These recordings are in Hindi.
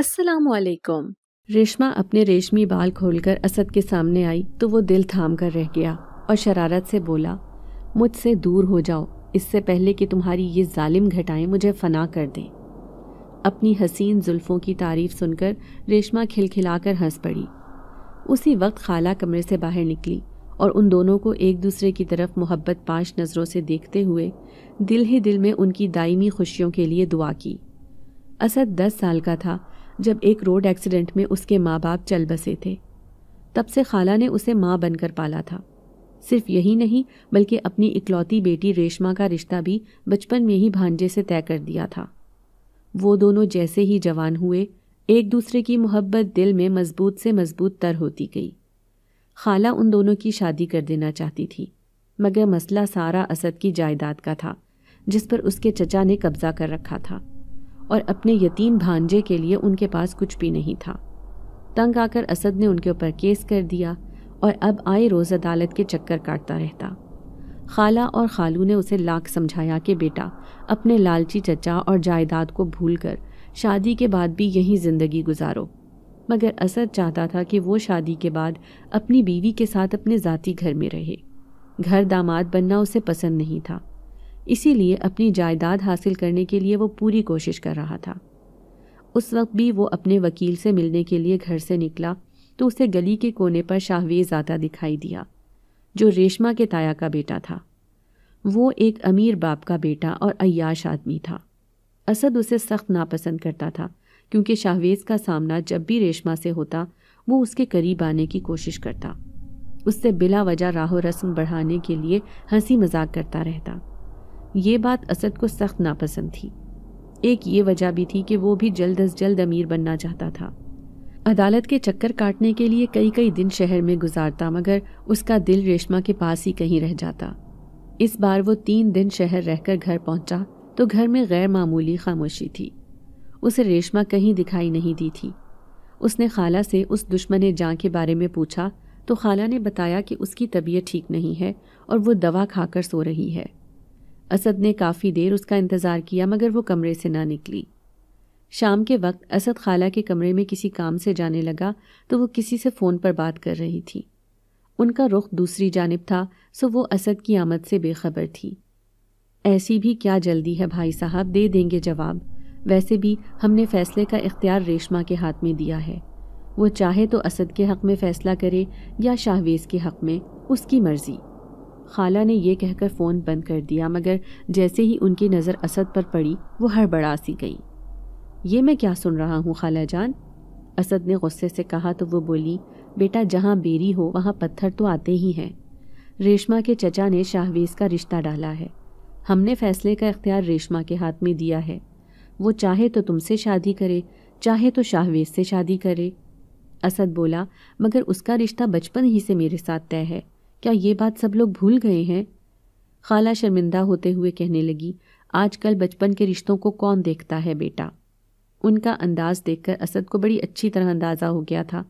अस्सलाम वालेकुम रेशमा अपने रेशमी बाल खोलकर असद के सामने आई तो वो दिल थाम कर रह गया और शरारत से बोला मुझसे दूर हो जाओ इससे पहले कि तुम्हारी ये जालिम घटाएं मुझे फना कर दें अपनी हसीन जुल्फ़ों की तारीफ सुनकर रेशमा खिलखिलाकर हंस पड़ी उसी वक्त खाला कमरे से बाहर निकली और उन दोनों को एक दूसरे की तरफ मोहब्बत पाश नज़रों से देखते हुए दिल ही दिल में उनकी दायमी खुशियों के लिए दुआ की असद दस साल का था जब एक रोड एक्सीडेंट में उसके माँ बाप चल बसे थे तब से खाला ने उसे माँ बनकर पाला था सिर्फ यही नहीं बल्कि अपनी इकलौती बेटी रेशमा का रिश्ता भी बचपन में ही भांजे से तय कर दिया था वो दोनों जैसे ही जवान हुए एक दूसरे की मोहब्बत दिल में मजबूत से मजबूत तर होती गई खाला उन दोनों की शादी कर देना चाहती थी मगर मसला सारा असद की जायदाद का था जिस पर उसके चचा ने कब्ज़ा कर रखा था और अपने यतीम भांजे के लिए उनके पास कुछ भी नहीं था तंग आकर असद ने उनके ऊपर केस कर दिया और अब आए रोज़ अदालत के चक्कर काटता रहता खाला और खालू ने उसे लाख समझाया कि बेटा अपने लालची चचा और जायदाद को भूल कर शादी के बाद भी यहीं ज़िंदगी गुजारो मगर असद चाहता था कि वो शादी के बाद अपनी बीवी के साथ अपने ज़ाती घर में रहे घर दामाद बनना उसे पसंद नहीं था इसीलिए अपनी जायदाद हासिल करने के लिए वो पूरी कोशिश कर रहा था उस वक्त भी वो अपने वकील से मिलने के लिए घर से निकला तो उसे गली के कोने पर शाहवेज आता दिखाई दिया जो रेशमा के ताया का बेटा था वो एक अमीर बाप का बेटा और अयाश आदमी था असद उसे सख्त नापसंद करता था क्योंकि शाहवेज का सामना जब भी रेशमा से होता वो उसके करीब आने की कोशिश करता उससे बिला वजह राहो रस्म बढ़ाने के लिए हंसी मजाक करता रहता ये बात असद को सख्त नापसंद थी एक ये वजह भी थी कि वो भी जल्द अज जल्द अमीर बनना चाहता था अदालत के चक्कर काटने के लिए कई कई दिन शहर में गुजारता मगर उसका दिल रेशमा के पास ही कहीं रह जाता इस बार वो तीन दिन शहर रहकर घर पहुंचा तो घर में गैर मामूली खामोशी थी उसे रेशमा कहीं दिखाई नहीं दी थी उसने खाला से उस दुश्मन जाँ के बारे में पूछा तो खाला ने बताया कि उसकी तबीयत ठीक नहीं है और वो दवा खाकर सो रही है असद ने काफ़ी देर उसका इंतज़ार किया मगर वो कमरे से ना निकली शाम के वक्त असद खाला के कमरे में किसी काम से जाने लगा तो वो किसी से फ़ोन पर बात कर रही थी उनका रुख दूसरी जानब था सो वो असद की आमद से बेखबर थी ऐसी भी क्या जल्दी है भाई साहब दे देंगे जवाब वैसे भी हमने फैसले का इख्तियार रेशमा के हाथ में दिया है वो चाहे तो असद के हक़ में फ़ैसला करे या शाहवेज़ के हक़ में उसकी मर्ज़ी खाला ने यह कह कहकर फ़ोन बंद कर दिया मगर जैसे ही उनकी नज़र असद पर पड़ी वो हड़बड़ा सी गई ये मैं क्या सुन रहा हूँ खाला जान असद ने गुस्से से कहा तो वो बोली बेटा जहाँ बेरी हो वहाँ पत्थर तो आते ही हैं रेशमा के चचा ने शाहवेज़ का रिश्ता डाला है हमने फ़ैसले का इख्तियार रेशमा के हाथ में दिया है वो चाहे तो तुमसे शादी करे चाहे तो शाहवेज से शादी करे असद बोला मगर उसका रिश्ता बचपन ही से मेरे साथ तय है क्या ये बात सब लोग भूल गए हैं खाला शर्मिंदा होते हुए कहने लगी आजकल बचपन के रिश्तों को कौन देखता है बेटा उनका अंदाज देखकर असद को बड़ी अच्छी तरह अंदाज़ा हो गया था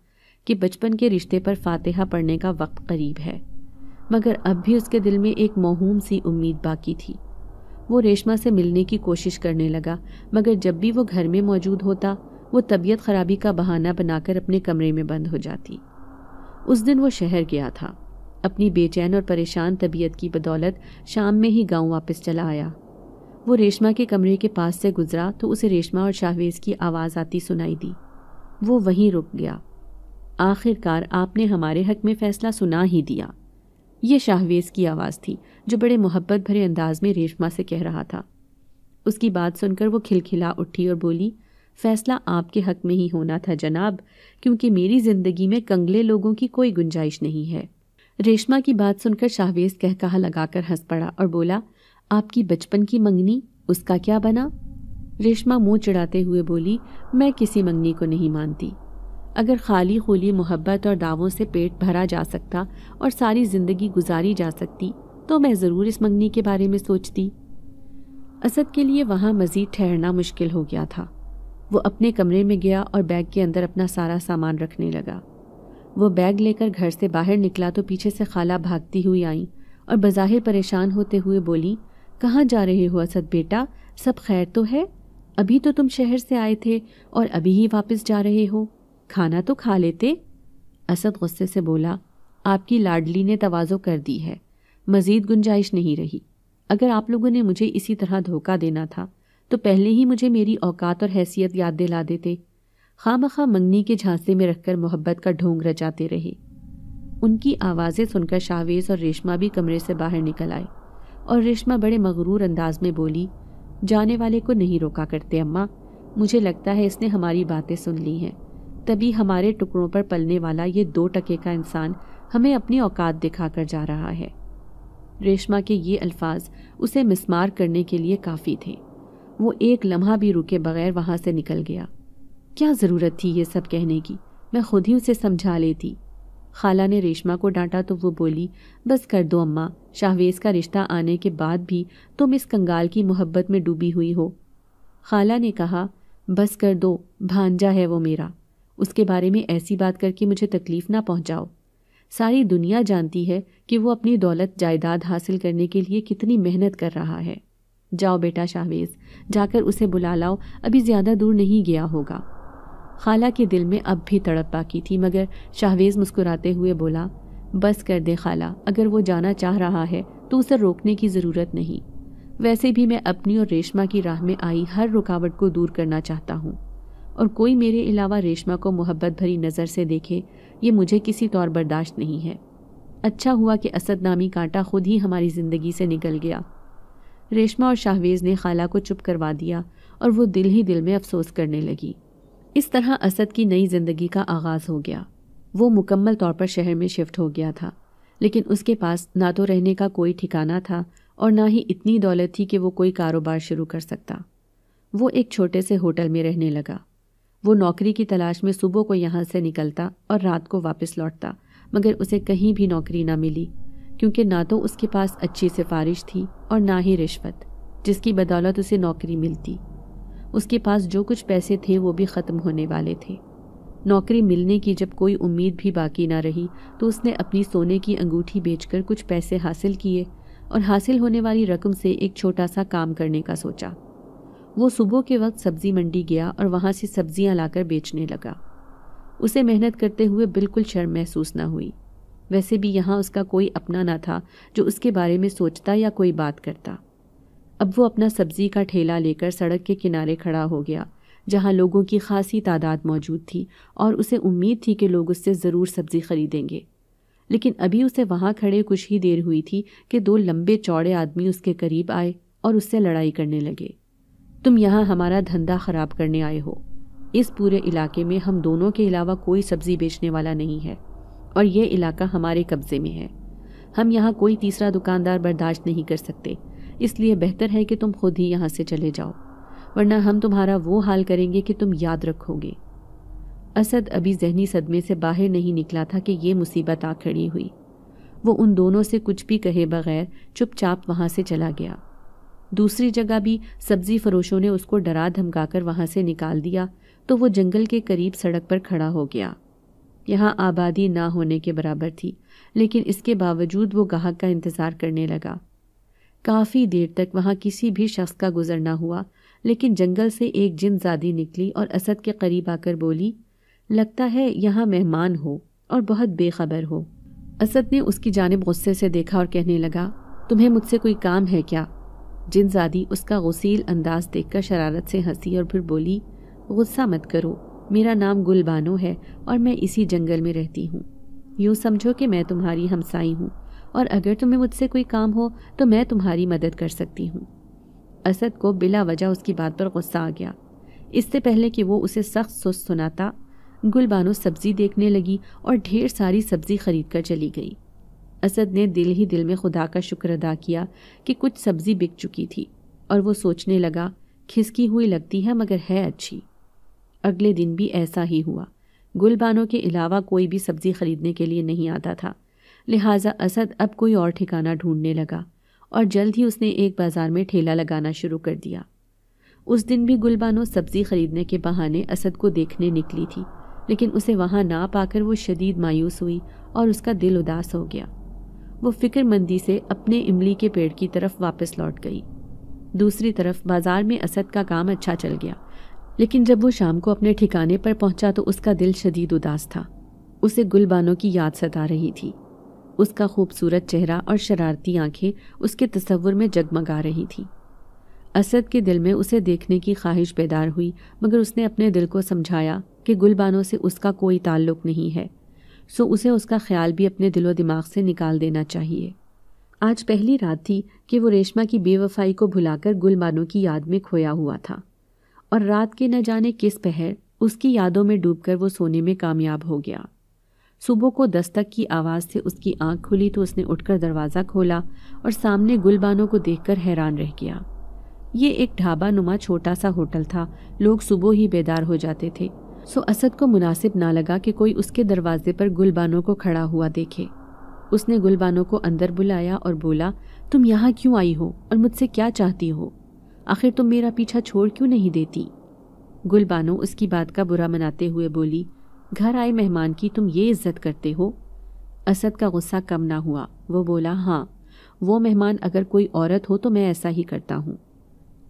कि बचपन के रिश्ते पर फातिहा पढ़ने का वक्त करीब है मगर अब भी उसके दिल में एक मोहूम सी उम्मीद बाकी थी वो रेशमा से मिलने की कोशिश करने लगा मगर जब भी वो घर में मौजूद होता वो तबीयत खराबी का बहाना बनाकर अपने कमरे में बंद हो जाती उस दिन वो शहर गया था अपनी बेचैन और परेशान तबीयत की बदौलत शाम में ही गांव वापस चला आया वो रेशमा के कमरे के पास से गुजरा तो उसे रेशमा और शाहवेज की आवाज़ आती सुनाई दी वो वहीं रुक गया आखिरकार आपने हमारे हक में फ़ैसला सुना ही दिया ये शाहवेज की आवाज़ थी जो बड़े मोहब्बत भरे अंदाज में रेशमा से कह रहा था उसकी बात सुनकर वो खिलखिला उठी और बोली फ़ैसला आपके हक में ही होना था जनाब क्योंकि मेरी ज़िंदगी में कंगले लोगों की कोई गुंजाइश नहीं है रेशमा की बात सुनकर शाहवेज कहकहा लगाकर हंस पड़ा और बोला आपकी बचपन की मंगनी उसका क्या बना रेशमा मुंह चिढ़ाते हुए बोली मैं किसी मंगनी को नहीं मानती अगर खाली खुली मोहब्बत और दावों से पेट भरा जा सकता और सारी ज़िंदगी गुजारी जा सकती तो मैं ज़रूर इस मंगनी के बारे में सोचती असद के लिए वहाँ मज़ीद ठहरना मुश्किल हो गया था वो अपने कमरे में गया और बैग के अंदर अपना सारा सामान रखने लगा वो बैग लेकर घर से बाहर निकला तो पीछे से खाला भागती हुई आई और बज़ाहिर परेशान होते हुए बोली कहाँ जा रहे हो असद बेटा सब खैर तो है अभी तो तुम शहर से आए थे और अभी ही वापस जा रहे हो खाना तो खा लेते असद गुस्से से बोला आपकी लाडली ने तवाज़ो कर दी है मज़ीद गुंजाइश नहीं रही अगर आप लोगों ने मुझे इसी तरह धोखा देना था तो पहले ही मुझे मेरी औकात और हैसियत याद दिला देते खाम खा मंगनी के झांसे में रखकर मोहब्बत का ढोंग रचाते रहे उनकी आवाज़ें सुनकर शावेज और रेशमा भी कमरे से बाहर निकल आए और रेशमा बड़े मगरूर अंदाज में बोली जाने वाले को नहीं रोका करते अम्मा मुझे लगता है इसने हमारी बातें सुन ली हैं तभी हमारे टुकड़ों पर पलने वाला ये दो टके का इंसान हमें अपनी औकात दिखा कर जा रहा है रेशमा के ये अल्फाज उसे मिसमार करने के लिए काफ़ी थे वो एक लम्हा भी रुके बगैर वहाँ से निकल गया क्या ज़रूरत थी ये सब कहने की मैं खुद ही उसे समझा लेती खाला ने रेशमा को डांटा तो वो बोली बस कर दो अम्मा शाहवेज का रिश्ता आने के बाद भी तुम इस कंगाल की मोहब्बत में डूबी हुई हो खाला ने कहा बस कर दो भांजा है वो मेरा उसके बारे में ऐसी बात करके मुझे तकलीफ़ ना पहुंचाओ सारी दुनिया जानती है कि वो अपनी दौलत जायदाद हासिल करने के लिए कितनी मेहनत कर रहा है जाओ बेटा शाहवेज जाकर उसे बुला लाओ अभी ज़्यादा दूर नहीं गया होगा खाला के दिल में अब भी तड़प बाकी थी मगर शाहवेज मुस्कुराते हुए बोला बस कर दे खाला अगर वो जाना चाह रहा है तो उसे रोकने की ज़रूरत नहीं वैसे भी मैं अपनी और रेशमा की राह में आई हर रुकावट को दूर करना चाहता हूँ और कोई मेरे अलावा रेशमा को मोहब्बत भरी नज़र से देखे ये मुझे किसी तौर बर्दाश्त नहीं है अच्छा हुआ कि असद नामी कांटा खुद ही हमारी ज़िंदगी से निकल गया रेशमा और शाहवेज़ ने खाला को चुप करवा दिया और वो दिल ही दिल में अफसोस करने लगी इस तरह असद की नई ज़िंदगी का आगाज़ हो गया वो मुकम्मल तौर पर शहर में शिफ्ट हो गया था लेकिन उसके पास ना तो रहने का कोई ठिकाना था और ना ही इतनी दौलत थी कि वो कोई कारोबार शुरू कर सकता वो एक छोटे से होटल में रहने लगा वो नौकरी की तलाश में सुबह को यहाँ से निकलता और रात को वापस लौटता मगर उसे कहीं भी नौकरी ना मिली क्योंकि ना तो उसके पास अच्छी सिफारिश थी और ना ही रिश्वत जिसकी बदौलत उसे नौकरी मिलती उसके पास जो कुछ पैसे थे वो भी ख़त्म होने वाले थे नौकरी मिलने की जब कोई उम्मीद भी बाकी ना रही तो उसने अपनी सोने की अंगूठी बेचकर कुछ पैसे हासिल किए और हासिल होने वाली रकम से एक छोटा सा काम करने का सोचा वो सुबह के वक्त सब्ज़ी मंडी गया और वहाँ से सब्ज़ियाँ लाकर बेचने लगा उसे मेहनत करते हुए बिल्कुल शर्म महसूस ना हुई वैसे भी यहाँ उसका कोई अपना ना था जो उसके बारे में सोचता या कोई बात करता अब वो अपना सब्ज़ी का ठेला लेकर सड़क के किनारे खड़ा हो गया जहाँ लोगों की खासी तादाद मौजूद थी और उसे उम्मीद थी कि लोग उससे ज़रूर सब्ज़ी खरीदेंगे लेकिन अभी उसे वहाँ खड़े कुछ ही देर हुई थी कि दो लंबे चौड़े आदमी उसके करीब आए और उससे लड़ाई करने लगे तुम यहाँ हमारा धंधा ख़राब करने आए हो इस पूरे इलाके में हम दोनों के अलावा कोई सब्ज़ी बेचने वाला नहीं है और यह इलाका हमारे कब्ज़े में है हम यहाँ कोई तीसरा दुकानदार बर्दाश्त नहीं कर सकते इसलिए बेहतर है कि तुम खुद ही यहाँ से चले जाओ वरना हम तुम्हारा वो हाल करेंगे कि तुम याद रखोगे असद अभी जहनी सदमे से बाहर नहीं निकला था कि ये मुसीबत आ खड़ी हुई वो उन दोनों से कुछ भी कहे बगैर चुपचाप वहाँ से चला गया दूसरी जगह भी सब्जी फरोशों ने उसको डरा धमकाकर वहाँ से निकाल दिया तो वो जंगल के करीब सड़क पर खड़ा हो गया यहाँ आबादी ना होने के बराबर थी लेकिन इसके बावजूद वो गाहक का इंतज़ार करने लगा काफ़ी देर तक वहाँ किसी भी शख्स का गुजरना हुआ लेकिन जंगल से एक जिन जादी निकली और असद के करीब आकर बोली लगता है यहाँ मेहमान हो और बहुत बेखबर हो असद ने उसकी जानब गुस्से से देखा और कहने लगा तुम्हें मुझसे कोई काम है क्या जिनजादी उसका गसील अंदाज देखकर शरारत से हंसी और फिर बोली गुस्सा मत करो मेरा नाम गुलबानो है और मैं इसी जंगल में रहती हूँ यूँ समझो कि मैं तुम्हारी हमसाई हूँ और अगर तुम्हें मुझसे कोई काम हो तो मैं तुम्हारी मदद कर सकती हूँ असद को बिला वजह उसकी बात पर गुस्सा आ गया इससे पहले कि वो उसे सख्त सुस्त सुनाता गुलबानो सब्ज़ी देखने लगी और ढेर सारी सब्ज़ी खरीद कर चली गई असद ने दिल ही दिल में खुदा का शुक्र अदा किया कि कुछ सब्ज़ी बिक चुकी थी और वो सोचने लगा खिसकी हुई लगती है मगर है अच्छी अगले दिन भी ऐसा ही हुआ गुलबानों के अलावा कोई भी सब्ज़ी ख़रीदने के लिए नहीं आता था लिहाजा असद अब कोई और ठिकाना ढूंढने लगा और जल्द ही उसने एक बाज़ार में ठेला लगाना शुरू कर दिया उस दिन भी गुलबानो सब्ज़ी ख़रीदने के बहाने असद को देखने निकली थी लेकिन उसे वहाँ ना पाकर वो शदीद मायूस हुई और उसका दिल उदास हो गया वो फिक्रमंदी से अपने इमली के पेड़ की तरफ वापस लौट गई दूसरी तरफ बाजार में असद का काम अच्छा चल गया लेकिन जब वो शाम को अपने ठिकाने पर पहुंचा तो उसका दिल शदीद उदास था उसे गुलबानों की याद सता रही थी उसका खूबसूरत चेहरा और शरारती आंखें उसके तस्वुर में जगमगा रही थीं असद के दिल में उसे देखने की ख्वाहिश बेदार हुई मगर उसने अपने दिल को समझाया कि गुलबानों से उसका कोई ताल्लुक नहीं है सो उसे उसका ख्याल भी अपने दिलो दिमाग से निकाल देना चाहिए आज पहली रात थी कि वो रेशमा की बेवफाई को भुलाकर गुलबानो की याद में खोया हुआ था और रात के न जाने किस पहर उसकी यादों में डूबकर वो सोने में कामयाब हो गया सुबह को दस्तक की आवाज़ से उसकी आंख खुली तो उसने उठकर दरवाज़ा खोला और सामने गुलबानों को देखकर हैरान रह गया ये एक ढाबा नुमा छोटा सा होटल था लोग सुबह ही बेदार हो जाते थे सो असद को मुनासिब ना लगा कि कोई उसके दरवाजे पर गुलबानों को खड़ा हुआ देखे उसने गुलबानों को अंदर बुलाया और बोला तुम यहाँ क्यों आई हो और मुझसे क्या चाहती हो आखिर तुम मेरा पीछा छोड़ क्यों नहीं देती गुलबानो उसकी बात का बुरा मनाते हुए बोली घर आए मेहमान की तुम ये इज्जत करते हो असद का गुस्सा कम ना हुआ वो बोला हाँ वो मेहमान अगर कोई औरत हो तो मैं ऐसा ही करता हूँ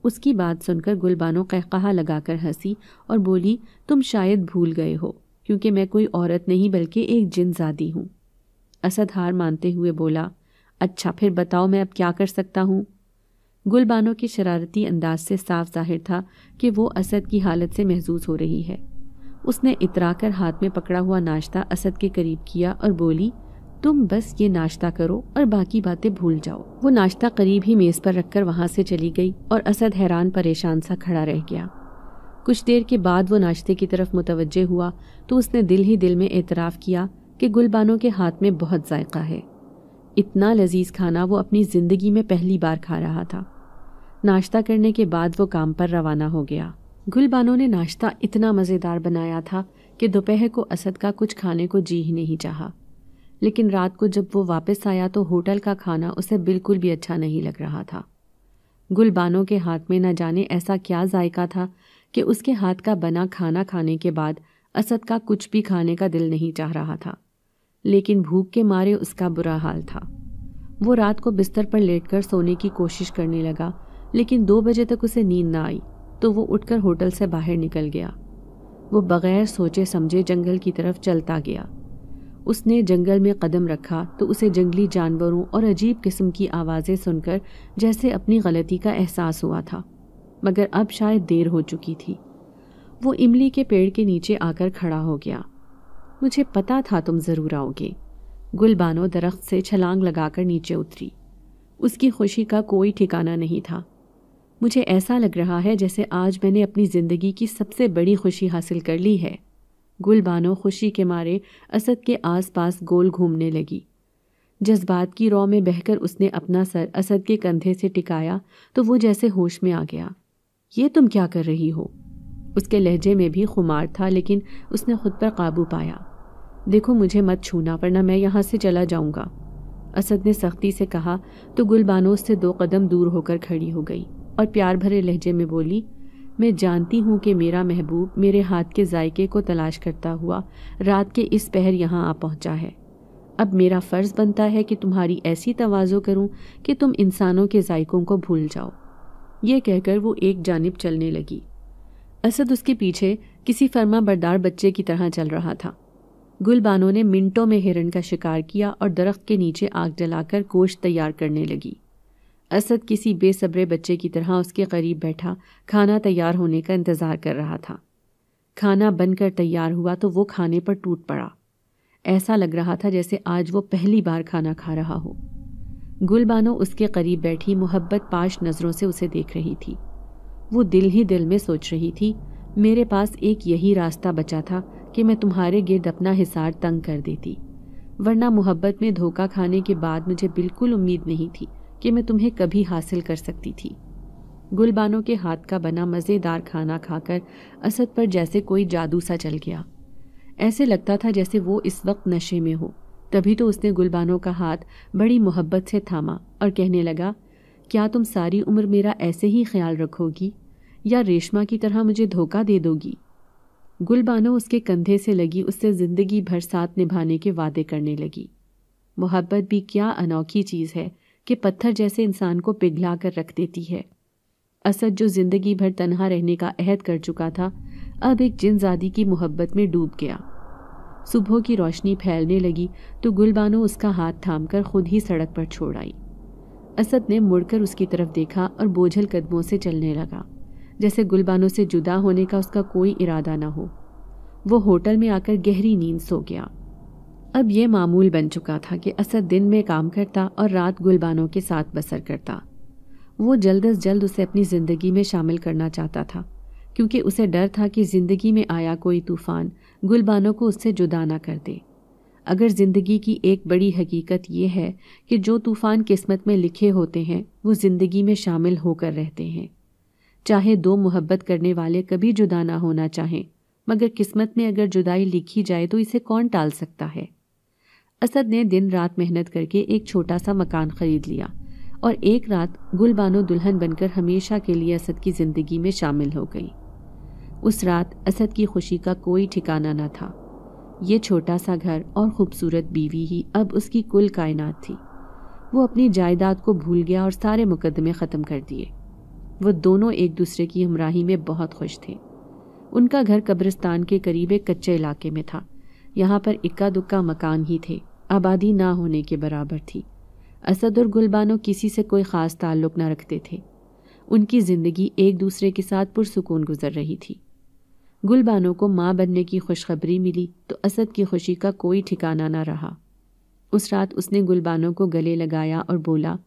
उसकी बात सुनकर गुलबानो कहकहा लगाकर हंसी और बोली तुम शायद भूल गए हो क्योंकि मैं कोई औरत नहीं बल्कि एक जिनजादी हूँ असद हार मानते हुए बोला अच्छा फिर बताओ मैं अब क्या कर सकता हूँ गुलबानो के शरारती अंदाज से साफ जाहिर था कि वो असद की हालत से महजूज हो रही है उसने इतरा कर हाथ में पकड़ा हुआ नाश्ता असद के करीब किया और बोली तुम बस ये नाश्ता करो और बाकी बातें भूल जाओ वो नाश्ता करीब ही मेज पर रखकर वहाँ से चली गई और असद हैरान परेशान सा खड़ा रह गया कुछ देर के बाद वो नाश्ते की तरफ मुतवजह हुआ तो उसने दिल ही दिल में एतराफ़ किया कि गुलबानों के हाथ में बहुत जायका है इतना लजीज खाना वो अपनी ज़िंदगी में पहली बार खा रहा था नाश्ता करने के बाद वो काम पर रवाना हो गया गुलबानों ने नाश्ता इतना मज़ेदार बनाया था कि दोपहर को असद का कुछ खाने को जी ही नहीं चाहा लेकिन रात को जब वो वापस आया तो होटल का खाना उसे बिल्कुल भी अच्छा नहीं लग रहा था गुलबानों के हाथ में न जाने ऐसा क्या जायका था कि उसके हाथ का बना खाना खाने के बाद असद का कुछ भी खाने का दिल नहीं चाह रहा था लेकिन भूख के मारे उसका बुरा हाल था वो रात को बिस्तर पर लेटकर सोने की कोशिश करने लगा लेकिन दो बजे तक उसे नींद ना आई तो वो उठकर होटल से बाहर निकल गया वो बगैर सोचे समझे जंगल की तरफ चलता गया उसने जंगल में कदम रखा तो उसे जंगली जानवरों और अजीब किस्म की आवाज़ें सुनकर जैसे अपनी गलती का एहसास हुआ था मगर अब शायद देर हो चुकी थी वो इमली के पेड़ के नीचे आकर खड़ा हो गया मुझे पता था तुम ज़रूर आओगे गुलबानो दरख्त से छलांग लगाकर नीचे उतरी उसकी खुशी का कोई ठिकाना नहीं था मुझे ऐसा लग रहा है जैसे आज मैंने अपनी ज़िंदगी की सबसे बड़ी खुशी हासिल कर ली है गुलबानो खुशी के मारे असद के आसपास गोल घूमने लगी जज्बात की रौ में बहकर उसने अपना सर असद के कंधे से टिकाया तो वो जैसे होश में आ गया ये तुम क्या कर रही हो उसके लहजे में भी खुमार था लेकिन उसने खुद पर काबू पाया देखो मुझे मत छूना वरना मैं यहाँ से चला जाऊँगा असद ने सख्ती से कहा तो गुलबानो उससे दो कदम दूर होकर खड़ी हो गई और प्यार भरे लहजे में बोली मैं जानती हूँ कि मेरा महबूब मेरे हाथ के जायके को तलाश करता हुआ रात के इस पहर यहाँ आ पहुँचा है अब मेरा फ़र्ज़ बनता है कि तुम्हारी ऐसी तोज़ो करूँ कि तुम इंसानों के जायकों को भूल जाओ ये कहकर वो एक जानब चलने लगी असद उसके पीछे किसी फर्मा बरदार बच्चे की तरह चल रहा था गुलबानों ने मिनटों में हिरन का शिकार किया और दरख्त के नीचे आग जलाकर गोश्त तैयार करने लगी असद किसी बेसब्रे बच्चे की तरह उसके करीब बैठा खाना तैयार होने का इंतज़ार कर रहा था खाना बनकर तैयार हुआ तो वो खाने पर टूट पड़ा ऐसा लग रहा था जैसे आज वो पहली बार खाना खा रहा हो गुलबानो उसके करीब बैठी मोहब्बत पाश नज़रों से उसे देख रही थी वो दिल ही दिल में सोच रही थी मेरे पास एक यही रास्ता बचा था कि मैं तुम्हारे गिरद अपना हिसार तंग कर देती वरना मोहब्बत में धोखा खाने के बाद मुझे बिल्कुल उम्मीद नहीं थी कि मैं तुम्हें कभी हासिल कर सकती थी गुलबानों के हाथ का बना मज़ेदार खाना खाकर असद पर जैसे कोई जादू सा चल गया ऐसे लगता था जैसे वो इस वक्त नशे में हो तभी तो उसने गुलबानों का हाथ बड़ी मोहब्बत से थामा और कहने लगा क्या तुम सारी उम्र मेरा ऐसे ही ख्याल रखोगी या रेशमा की तरह मुझे धोखा दे दोगी गुलबानो उसके कंधे से लगी उससे ज़िंदगी भर साथ निभाने के वादे करने लगी मोहब्बत भी क्या अनोखी चीज़ है कि पत्थर जैसे इंसान को पिघला कर रख देती है असद जो जिंदगी भर तनहा रहने का अहद कर चुका था अब एक जिनजादी की मोहब्बत में डूब गया सुबह की रोशनी फैलने लगी तो गुलबानो उसका हाथ थाम कर खुद ही सड़क पर छोड़ आई असद ने मुड़कर उसकी तरफ देखा और बोझल कदमों से चलने लगा जैसे गुलबानों से जुदा होने का उसका कोई इरादा ना हो वो होटल में आकर गहरी नींद सो गया अब यह मामूल बन चुका था कि असद दिन में काम करता और रात गुलबानों के साथ बसर करता वो जल्द अज जल्द उसे अपनी ज़िंदगी में शामिल करना चाहता था क्योंकि उसे डर था कि ज़िंदगी में आया कोई तूफ़ान गुलबानों को उससे जुदा ना कर दे अगर ज़िंदगी की एक बड़ी हकीकत यह है कि जो तूफ़ान किस्मत में लिखे होते हैं वो ज़िंदगी में शामिल होकर रहते हैं चाहे दो मोहब्बत करने वाले कभी जुदा ना होना चाहें मगर किस्मत में अगर जुदाई लिखी जाए तो इसे कौन टाल सकता है असद ने दिन रात मेहनत करके एक छोटा सा मकान खरीद लिया और एक रात गुलबानो दुल्हन बनकर हमेशा के लिए असद की ज़िंदगी में शामिल हो गई उस रात असद की खुशी का कोई ठिकाना न था ये छोटा सा घर और ख़ूबसूरत बीवी ही अब उसकी कुल कायनात थी वो अपनी जायदाद को भूल गया और सारे मुकदमे ख़त्म कर दिए वो दोनों एक दूसरे की हमराही में बहुत खुश थे उनका घर कब्रिस्तान के करीब एक कच्चे इलाके में था यहाँ पर इक्का दुक्का मकान ही थे आबादी ना होने के बराबर थी असद और गुलबानो किसी से कोई ख़ास ताल्लुक़ न रखते थे उनकी ज़िंदगी एक दूसरे के साथ पुरसकून गुजर रही थी गुलबानो को माँ बनने की खुशखबरी मिली तो असद की खुशी का कोई ठिकाना ना रहा उस रात उसने गुलबानो को गले लगाया और बोला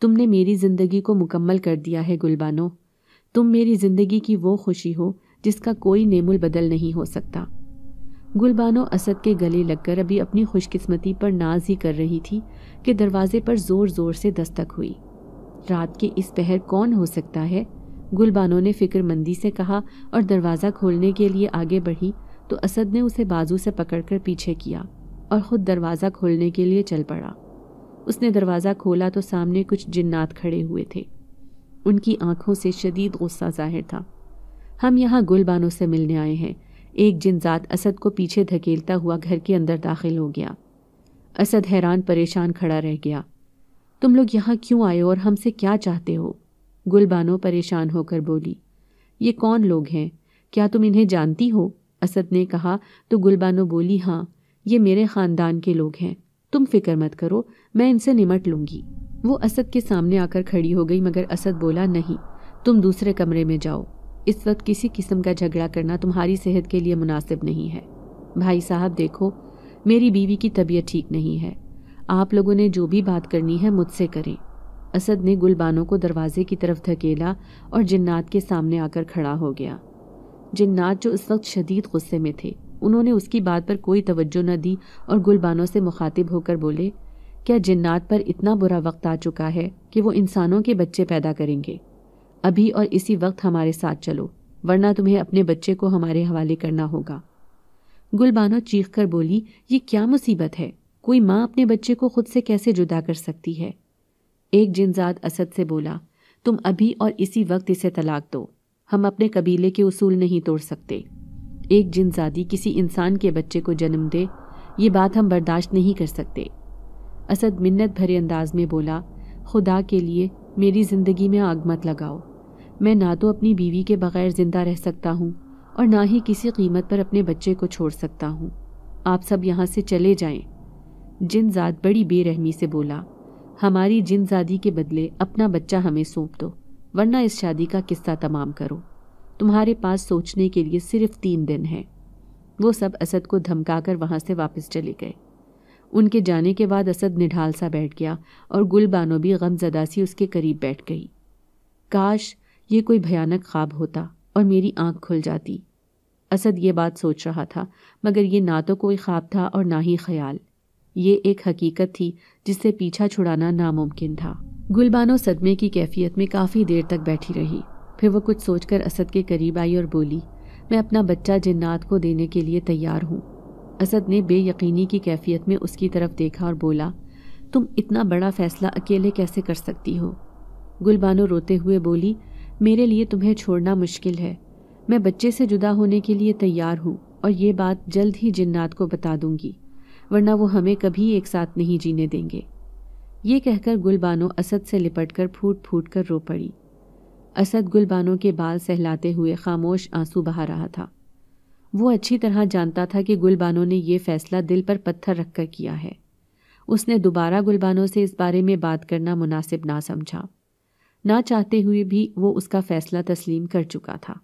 तुमने मेरी ज़िंदगी को मुकम्मल कर दिया है गुलबानो तुम मेरी ज़िंदगी की वो खुशी हो जिसका कोई नेमुल बदल नहीं हो सकता गुलबानो असद के गले लगकर अभी अपनी खुशकिस्मती पर नाज ही कर रही थी कि दरवाजे पर जोर जोर से दस्तक हुई रात के इस पहर कौन हो सकता है गुलबानो ने फिक्रमंदी से कहा और दरवाज़ा खोलने के लिए आगे बढ़ी तो असद ने उसे बाजू से पकड़कर पीछे किया और ख़ुद दरवाज़ा खोलने के लिए चल पड़ा उसने दरवाज़ा खोला तो सामने कुछ जिन्नात खड़े हुए थे उनकी आंखों से शदीद गुस्सा जाहिर था हम यहाँ गुलबानों से मिलने आए हैं एक जिनजात असद को पीछे धकेलता हुआ घर के अंदर दाखिल हो गया असद हैरान परेशान खड़ा रह गया तुम लोग यहाँ क्यों आए और हमसे क्या चाहते हो गुलबानो परेशान होकर बोली ये कौन लोग हैं क्या तुम इन्हें जानती हो असद ने कहा तो गुलबानो बोली हाँ ये मेरे ख़ानदान के लोग हैं तुम फिक्र मत करो मैं इनसे निमट लूँगी वो असद के सामने आकर खड़ी हो गई मगर असद बोला नहीं तुम दूसरे कमरे में जाओ इस वक्त किसी किस्म का झगड़ा करना तुम्हारी सेहत के लिए मुनासिब नहीं है भाई साहब देखो मेरी बीवी की तबीयत ठीक नहीं है आप लोगों ने जो भी बात करनी है मुझसे करें असद ने गुलबानों को दरवाजे की तरफ धकेला और जन्नात के सामने आकर खड़ा हो गया जिन्नात जो इस वक्त शदीद गुस्से में थे उन्होंने उसकी बात पर कोई तवज्जो न दी और गुलबानों से मुखातिब होकर बोले क्या जन्नात पर इतना बुरा वक्त आ चुका है कि वो इंसानों के बच्चे पैदा करेंगे अभी और इसी वक्त हमारे साथ चलो वरना तुम्हें अपने बच्चे को हमारे हवाले करना होगा गुलबानो चीख कर बोली ये क्या मुसीबत है कोई माँ अपने बच्चे को खुद से कैसे जुदा कर सकती है एक जिनजाद असद से बोला तुम अभी और इसी वक्त इसे तलाक दो हम अपने कबीले के उसूल नहीं तोड़ सकते एक जिनजादी किसी इंसान के बच्चे को जन्म दे ये बात हम बर्दाश्त नहीं कर सकते असद मिन्नत भरे अंदाज में बोला खुदा के लिए मेरी ज़िंदगी में आग मत लगाओ मैं ना तो अपनी बीवी के बगैर ज़िंदा रह सकता हूँ और ना ही किसी कीमत पर अपने बच्चे को छोड़ सकता हूँ आप सब यहाँ से चले जाएं। जिनजाद बड़ी बेरहमी से बोला हमारी जिनजादी के बदले अपना बच्चा हमें सौंप दो वरना इस शादी का किस्सा तमाम करो तुम्हारे पास सोचने के लिए सिर्फ तीन दिन हैं वो सब असद को धमकाकर वहाँ से वापस चले गए उनके जाने के बाद असद निढाल सा बैठ गया और गुलबानो भी गमजदा सी उसके करीब बैठ गई काश ये कोई भयानक ख्वाब होता और मेरी आंख खुल जाती असद ये बात सोच रहा था मगर ये ना तो कोई ख्वाब था और ना ही ख्याल ये एक हकीकत थी जिससे पीछा छुड़ाना नामुमकिन था गुलबानो सदमे की कैफियत में काफ़ी देर तक बैठी रही फिर वो कुछ सोचकर असद के करीब आई और बोली मैं अपना बच्चा जिन्नात को देने के लिए तैयार हूँ असद ने बेयकीनी की कैफियत में उसकी तरफ देखा और बोला तुम इतना बड़ा फ़ैसला अकेले कैसे कर सकती हो गुलबानो रोते हुए बोली मेरे लिए तुम्हें छोड़ना मुश्किल है मैं बच्चे से जुदा होने के लिए तैयार हूँ और ये बात जल्द ही जिन्नात को बता दूंगी वरना वो हमें कभी एक साथ नहीं जीने देंगे ये कहकर गुलबानो असद से लिपट कर फूट फूट कर रो पड़ी असद गुलबानो के बाल सहलाते हुए खामोश आंसू बहा रहा था वो अच्छी तरह जानता था कि गुलबानो ने यह फैसला दिल पर पत्थर रखकर किया है उसने दोबारा गुलबानो से इस बारे में बात करना मुनासिब ना समझा ना चाहते हुए भी वो उसका फैसला तस्लीम कर चुका था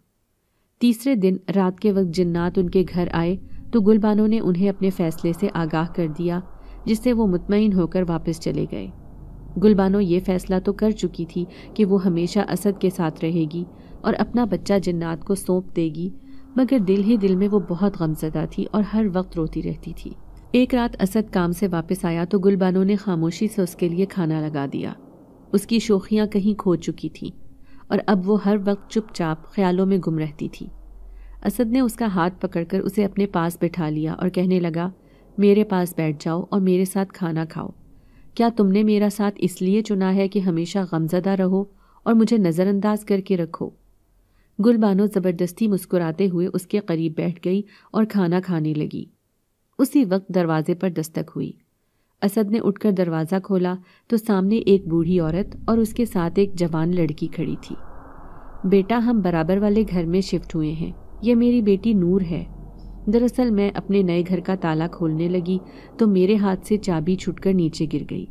तीसरे दिन रात के वक्त जन्नात उनके घर आए तो गुलबानो ने उन्हें अपने फैसले से आगाह कर दिया जिससे वो मुतमिन होकर वापस चले गए गुलबानो ये फैसला तो कर चुकी थी कि वो हमेशा असद के साथ रहेगी और अपना बच्चा जन्नात को सौंप देगी मगर दिल ही दिल में वो बहुत गमजदा थी और हर वक्त रोती रहती थी एक रात असद काम से वापस आया तो गुलबानो ने खामोशी से उसके लिए खाना लगा दिया उसकी शोखियाँ कहीं खो चुकी थीं और अब वो हर वक्त चुपचाप ख्यालों में गुम रहती थी असद ने उसका हाथ पकड़कर उसे अपने पास बैठा लिया और कहने लगा मेरे पास बैठ जाओ और मेरे साथ खाना खाओ क्या तुमने मेरा साथ इसलिए चुना है कि हमेशा गमजदा रहो और मुझे नज़रअंदाज करके रखो गुलबानो ज़बरदस्ती मुस्कुराते हुए उसके करीब बैठ गई और खाना खाने लगी उसी वक्त दरवाजे पर दस्तक हुई असद ने उठकर दरवाज़ा खोला तो सामने एक बूढ़ी औरत और उसके साथ एक जवान लड़की खड़ी थी बेटा हम बराबर वाले घर में शिफ्ट हुए हैं यह मेरी बेटी नूर है दरअसल मैं अपने नए घर का ताला खोलने लगी तो मेरे हाथ से चाबी छुटकर नीचे गिर गई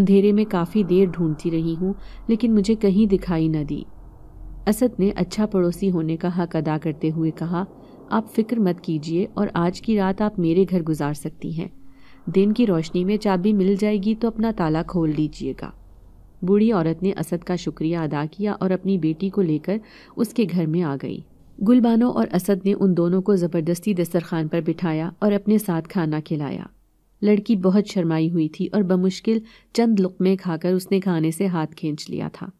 अंधेरे में काफ़ी देर ढूंढती रही हूँ लेकिन मुझे कहीं दिखाई न दी असद ने अच्छा पड़ोसी होने का हक अदा करते हुए कहा आप फिक्र मत कीजिए और आज की रात आप मेरे घर गुजार सकती हैं दिन की रोशनी में चाबी मिल जाएगी तो अपना ताला खोल लीजिएगा बूढ़ी औरत ने असद का शुक्रिया अदा किया और अपनी बेटी को लेकर उसके घर में आ गई गुलबानो और असद ने उन दोनों को ज़बरदस्ती दस्तरखान पर बिठाया और अपने साथ खाना खिलाया लड़की बहुत शर्माई हुई थी और बमुश्किल चंद लुकमे खाकर उसने खाने से हाथ खींच लिया था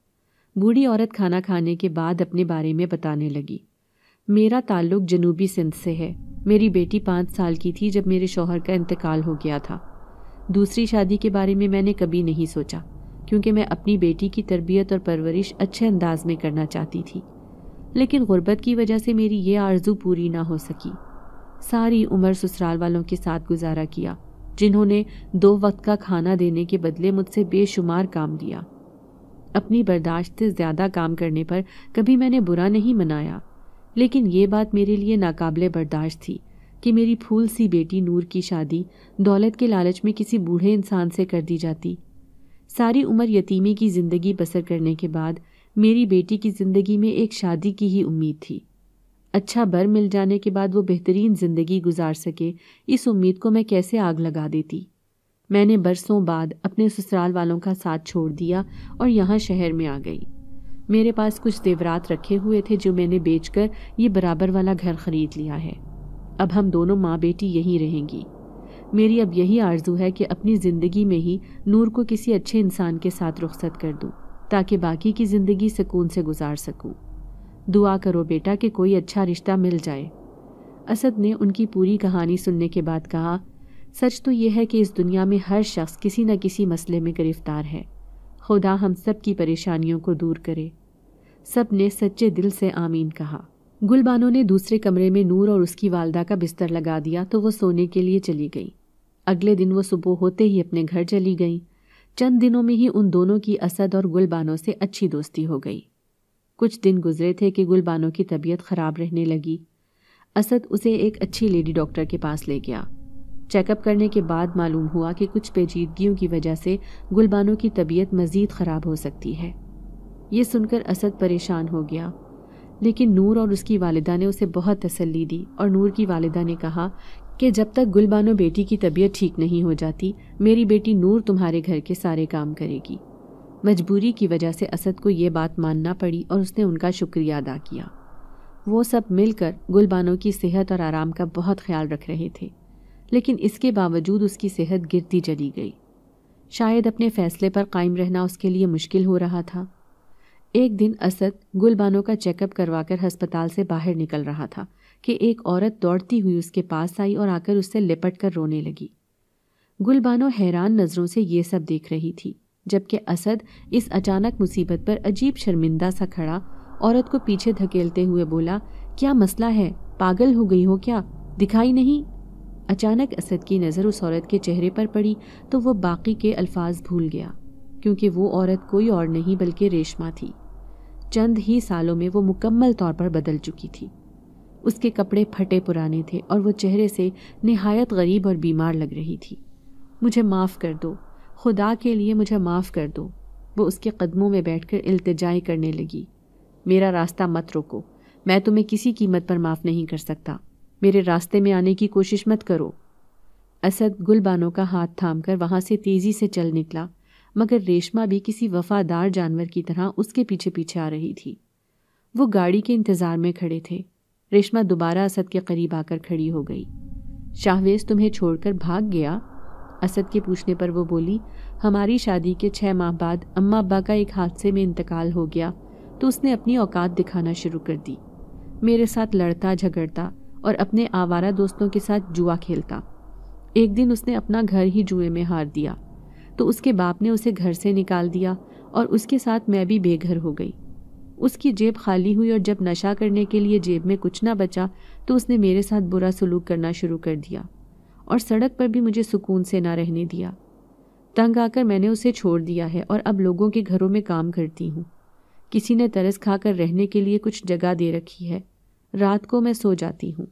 बूढ़ी औरत खाना खाने के बाद अपने बारे में बताने लगी मेरा ताल्लुक जनूबी सिंध से है मेरी बेटी पाँच साल की थी जब मेरे शोहर का इंतकाल हो गया था दूसरी शादी के बारे में मैंने कभी नहीं सोचा क्योंकि मैं अपनी बेटी की तरबियत और परवरिश अच्छे अंदाज में करना चाहती थी लेकिन गुर्बत की वजह से मेरी ये आरजू पूरी ना हो सकी सारी उम्र ससुराल वालों के साथ गुजारा किया जिन्होंने दो वक्त का खाना देने के बदले मुझसे बेशुमार काम दिया अपनी बर्दाश्त से ज़्यादा काम करने पर कभी मैंने बुरा नहीं मनाया लेकिन ये बात मेरे लिए नाकाबले बर्दाश्त थी कि मेरी फूल सी बेटी नूर की शादी दौलत के लालच में किसी बूढ़े इंसान से कर दी जाती सारी उम्र यतीमी की ज़िंदगी बसर करने के बाद मेरी बेटी की ज़िंदगी में एक शादी की ही उम्मीद थी अच्छा बर मिल जाने के बाद वो बेहतरीन ज़िंदगी गुजार सके इस उम्मीद को मैं कैसे आग लगा देती मैंने बरसों बाद अपने ससुराल वालों का साथ छोड़ दिया और यहाँ शहर में आ गई मेरे पास कुछ देवरात रखे हुए थे जो मैंने बेचकर ये बराबर वाला घर खरीद लिया है अब हम दोनों माँ बेटी यहीं रहेंगी मेरी अब यही आरजू है कि अपनी ज़िंदगी में ही नूर को किसी अच्छे इंसान के साथ रुख्सत कर दूँ ताकि बाकी की ज़िंदगी सुकून से गुजार सकूँ दुआ करो बेटा कि कोई अच्छा रिश्ता मिल जाए असद ने उनकी पूरी कहानी सुनने के बाद कहा सच तो यह है कि इस दुनिया में हर शख्स किसी न किसी मसले में गिरफ्तार है खुदा हम सब की परेशानियों को दूर करे सब ने सच्चे दिल से आमीन कहा गुलबानो ने दूसरे कमरे में नूर और उसकी वालदा का बिस्तर लगा दिया तो वह सोने के लिए चली गई अगले दिन वह सुबह होते ही अपने घर चली गई चंद दिनों में ही उन दोनों की असद और गुलबानों से अच्छी दोस्ती हो गई कुछ दिन गुजरे थे कि गुलबानो की तबीयत खराब रहने लगी असद उसे एक अच्छी लेडी डॉक्टर के पास ले गया चेकअप करने के बाद मालूम हुआ कि कुछ पेचीदगियों की वजह से गुलबानो की तबीयत मज़ीद ख़राब हो सकती है ये सुनकर असद परेशान हो गया लेकिन नूर और उसकी वालदा ने उसे बहुत तसल्ली दी और नूर की वालदा ने कहा कि जब तक गुलबानो बेटी की तबीयत ठीक नहीं हो जाती मेरी बेटी नूर तुम्हारे घर के सारे काम करेगी मजबूरी की वजह से असद को ये बात मानना पड़ी और उसने उनका शुक्रिया अदा किया वो सब मिलकर गुलबानो की सेहत और आराम का बहुत ख्याल रख रहे थे लेकिन इसके बावजूद उसकी सेहत गिरती चली गई शायद अपने फैसले पर कायम रहना उसके लिए मुश्किल हो रहा था एक दिन असद गुलबानो का चेकअप करवाकर अस्पताल से बाहर निकल रहा था कि एक औरत दौड़ती हुई उसके पास आई और आकर उससे लिपट कर रोने लगी गुलबानो हैरान नज़रों से ये सब देख रही थी जबकि असद इस अचानक मुसीबत पर अजीब शर्मिंदा सा खड़ा औरत को पीछे धकेलते हुए बोला क्या मसला है पागल हो गई हो क्या दिखाई नहीं अचानक असद की नज़र उस औरत के चेहरे पर पड़ी तो वो बाकी के अल्फाज भूल गया क्योंकि वो औरत कोई और नहीं बल्कि रेशमा थी चंद ही सालों में वो मुकम्मल तौर पर बदल चुकी थी उसके कपड़े फटे पुराने थे और वो चेहरे से नहायत गरीब और बीमार लग रही थी मुझे माफ़ कर दो खुदा के लिए मुझे माफ़ कर दो वो उसके कदमों में बैठकर इल्तजाई करने लगी मेरा रास्ता मत रोको मैं तुम्हें किसी कीमत पर माफ़ नहीं कर सकता मेरे रास्ते में आने की कोशिश मत करो असद गुलबानों का हाथ थाम कर वहाँ से तेज़ी से चल निकला मगर रेशमा भी किसी वफादार जानवर की तरह उसके पीछे पीछे आ रही थी वो गाड़ी के इंतज़ार में खड़े थे रेशमा दोबारा असद के करीब आकर खड़ी हो गई शाहवेज तुम्हें छोड़कर भाग गया असद के पूछने पर वो बोली हमारी शादी के छः माह बाद अम्मा अब्बा का एक हादसे में इंतकाल हो गया तो उसने अपनी औकात दिखाना शुरू कर दी मेरे साथ लड़ता झगड़ता और अपने आवारा दोस्तों के साथ जुआ खेलता एक दिन उसने अपना घर ही जुए में हार दिया तो उसके बाप ने उसे घर से निकाल दिया और उसके साथ मैं भी बेघर हो गई उसकी जेब खाली हुई और जब नशा करने के लिए जेब में कुछ ना बचा तो उसने मेरे साथ बुरा सलूक करना शुरू कर दिया और सड़क पर भी मुझे सुकून से ना रहने दिया तंग आकर मैंने उसे छोड़ दिया है और अब लोगों के घरों में काम करती हूँ किसी ने तरस खाकर रहने के लिए कुछ जगह दे रखी है रात को मैं सो जाती हूँ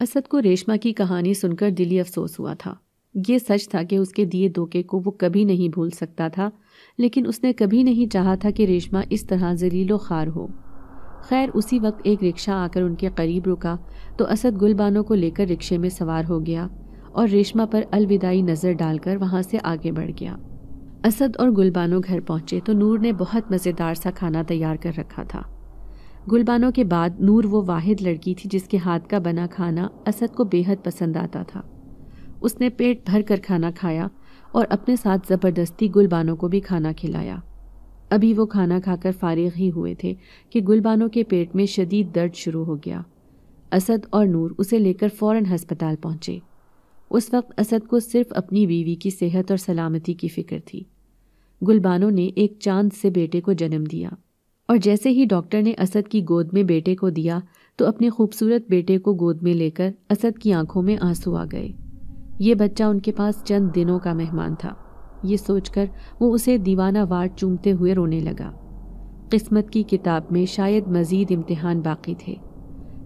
असद को रेशमा की कहानी सुनकर दिली अफसोस हुआ था ये सच था कि उसके दिए धोखे को वो कभी नहीं भूल सकता था लेकिन उसने कभी नहीं चाहा था कि रेशमा इस तरह जलीलो खार हो खैर उसी वक्त एक रिक्शा आकर उनके करीब रुका तो असद गुलबानों को लेकर रिक्शे में सवार हो गया और रेशमा पर अलविदाई नज़र डालकर वहाँ से आगे बढ़ गया असद और गुलबानो घर पहुँचे तो नूर ने बहुत मज़ेदार सा खाना तैयार कर रखा था गुलबानों के बाद नूर वो वाहिद लड़की थी जिसके हाथ का बना खाना असद को बेहद पसंद आता था उसने पेट भर कर खाना खाया और अपने साथ ज़बरदस्ती गुलबानों को भी खाना खिलाया अभी वो खाना खाकर फारिग ही हुए थे कि गुलबानों के पेट में शदीद दर्द शुरू हो गया असद और नूर उसे लेकर फ़ौर हस्पताल पहुँचे उस वक्त असद को सिर्फ अपनी बीवी की सेहत और सलामती की फ़िक्र थी गुलबानों ने एक चांद से बेटे को जन्म दिया और जैसे ही डॉक्टर ने असद की गोद में बेटे को दिया तो अपने खूबसूरत बेटे को गोद में लेकर असद की आंखों में आंसू आ गए ये बच्चा उनके पास चंद दिनों का मेहमान था ये सोचकर वो उसे दीवाना वार चूमते हुए रोने लगा किस्मत की किताब में शायद मज़ीद इम्तहान बाकी थे